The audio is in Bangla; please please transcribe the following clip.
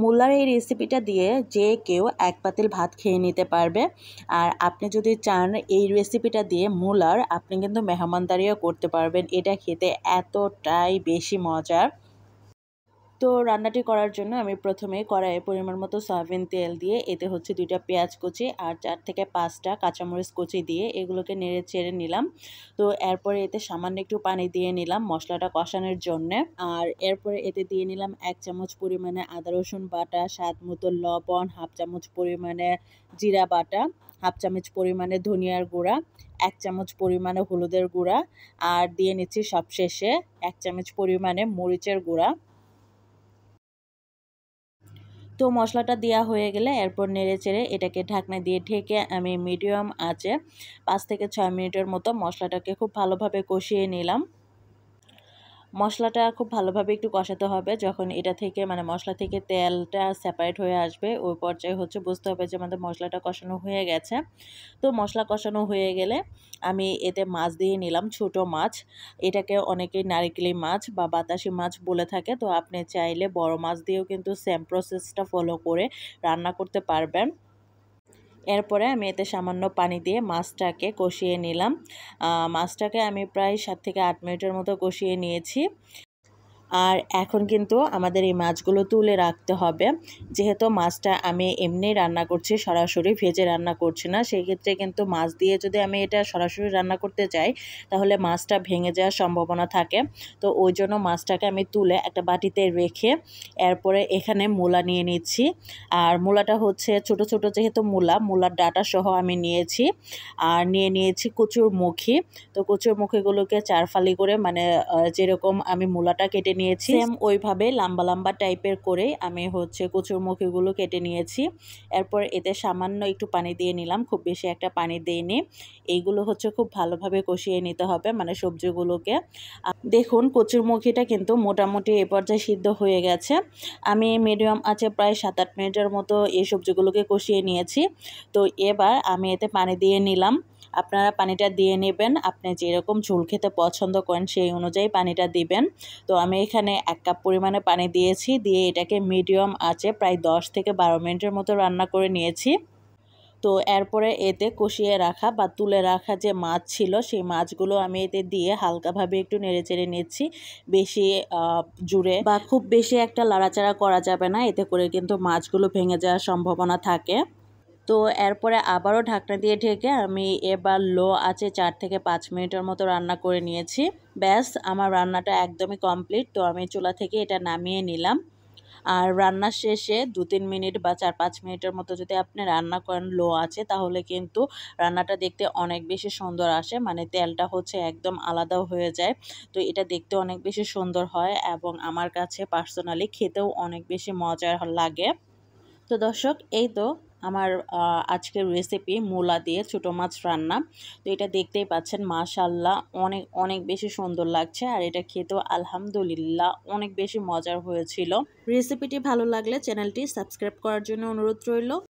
মূলার এই রেসিপিটা দিয়ে যে কেউ এক পাতিল ভাত খেয়ে নিতে পারবে আর আপনি যদি চান এই রেসিপিটা দিয়ে মূলার আপনি কিন্তু মেহমানদারিও করতে পারবেন এটা খেতে এতটাই বেশি মজার তো রান্নাটি করার জন্য আমি প্রথমে কড়াইয়ে পরিমাণ মতো সয়াবিন তেল দিয়ে এতে হচ্ছে দুইটা পেঁয়াজ কুচি আর চার থেকে পাঁচটা কাঁচামরিচ কুচি দিয়ে এগুলোকে নেড়ে ছেড়ে নিলাম তো এরপরে এতে সামান্য একটু পানি দিয়ে নিলাম মশলাটা কষানোর জন্যে আর এরপরে এতে দিয়ে নিলাম এক চামচ পরিমাণে আদা রসুন বাটা স্বাদ মতো লবণ হাফ চামচ পরিমাণে জিরা বাটা হাফ চামচ পরিমাণে ধনিয়ার গুঁড়া এক চামচ পরিমাণে হলুদের গুঁড়া আর দিয়ে নিচ্ছি সবশেষে এক চামচ পরিমাণে মরিচের গুঁড়া তো মশলাটা দেওয়া হয়ে গেলে এরপর নেড়ে চেড়ে এটাকে ঢাকনা দিয়ে ঢেকে আমি মিডিয়াম আঁচে পাঁচ থেকে ছয় মিনিটের মতো মশলাটাকে খুব ভালোভাবে কষিয়ে নিলাম মশলাটা খুব ভালোভাবে একটু কষাতে হবে যখন এটা থেকে মানে মশলা থেকে তেলটা সেপারেট হয়ে আসবে ওই পর্যায়ে হচ্ছে বুঝতে হবে যে আমাদের মশলাটা কষানো হয়ে গেছে তো মশলা কষানো হয়ে গেলে আমি এতে মাছ দিয়ে নিলাম ছোট মাছ এটাকে অনেকেই নারিকেলি মাছ বা বাতাসি মাছ বলে থাকে তো আপনি চাইলে বড় মাছ দিয়েও কিন্তু সেম প্রসেসটা ফলো করে রান্না করতে পারবেন এরপরে আমি এতে সামান্য পানি দিয়ে মাছটাকে কষিয়ে নিলাম মাছটাকে আমি প্রায় সাত থেকে আট মিনিটের মতো কষিয়ে নিয়েছি আর এখন কিন্তু আমাদের এই মাছগুলো তুলে রাখতে হবে যেহেতু মাছটা আমি এমনি রান্না করছি সরাসরি ভেজে রান্না করছি না সেই ক্ষেত্রে কিন্তু মাছ দিয়ে যদি আমি এটা সরাসরি রান্না করতে চাই তাহলে মাছটা ভেঙে যাওয়ার সম্ভাবনা থাকে তো ওই জন্য মাছটাকে আমি তুলে একটা বাটিতে রেখে এরপরে এখানে মূলা নিয়ে নিচ্ছি আর মূলাটা হচ্ছে ছোট ছোট যেহেতু মূলা মূলার ডাটা সহ আমি নিয়েছি আর নিয়ে নিয়েছি কচুর মুখি তো কচুর মুখিগুলোকে চারফালি করে মানে যেরকম আমি মূলাটা কেটে নিয়েছি সেম ওইভাবে লম্বা লম্বা টাইপের করে আমি হচ্ছে মুখিগুলো কেটে নিয়েছি এরপর এতে সামান্য একটু পানি দিয়ে নিলাম খুব বেশি একটা পানি দিইনি এইগুলো হচ্ছে খুব ভালোভাবে কষিয়ে নিতে হবে মানে সবজিগুলোকে দেখুন মুখিটা কিন্তু মোটামুটি এ পর্যায়ে সিদ্ধ হয়ে গেছে আমি মিডিয়াম আছে প্রায় সাত আট মিনিটের মতো এই সবজিগুলোকে কষিয়ে নিয়েছি তো এবার আমি এতে পানি দিয়ে নিলাম আপনারা পানিটা দিয়ে নেবেন আপনি যেরকম ঝোল খেতে পছন্দ করেন সেই অনুযায়ী পানিটা দিবেন তো আমি এখানে এক কাপ পরিমাণে পানি দিয়েছি দিয়ে এটাকে মিডিয়াম আঁচে প্রায় 10 থেকে বারো মিনিটের মতো রান্না করে নিয়েছি তো এরপরে এতে কষিয়ে রাখা বা তুলে রাখা যে মাছ ছিল সেই মাছগুলো আমি এতে দিয়ে হালকাভাবে একটু নেড়ে চেড়ে নিচ্ছি বেশি জুড়ে বা খুব বেশি একটা লাড়াচাড়া করা যাবে না এতে করে কিন্তু মাছগুলো ভেঙে যাওয়ার সম্ভাবনা থাকে তো এরপরে আবারও ঢাকনা দিয়ে ঢেকে আমি এবার লো আছে চার থেকে পাঁচ মিনিটের মতো রান্না করে নিয়েছি ব্যাস আমার রান্নাটা একদমই কমপ্লিট তো আমি চুলা থেকে এটা নামিয়ে নিলাম আর রান্না শেষে দু তিন মিনিট বা চার পাঁচ মিনিটের মতো যদি আপনি রান্না করেন লো আছে তাহলে কিন্তু রান্নাটা দেখতে অনেক বেশি সুন্দর আসে মানে তেলটা হচ্ছে একদম আলাদা হয়ে যায় তো এটা দেখতে অনেক বেশি সুন্দর হয় এবং আমার কাছে পার্সোনালি খেতেও অনেক বেশি মজার লাগে তো দর্শক এই তো আমার আজকের রেসিপি মোলা দিয়ে ছোটো মাছ রান্না তো এটা দেখতেই পাচ্ছেন মাশাল্লাহ অনেক অনেক বেশি সুন্দর লাগছে আর এটা খেতেও আলহামদুলিল্লাহ অনেক বেশি মজার হয়েছিল রেসিপিটি ভালো লাগলে চ্যানেলটি সাবস্ক্রাইব করার জন্য অনুরোধ রইল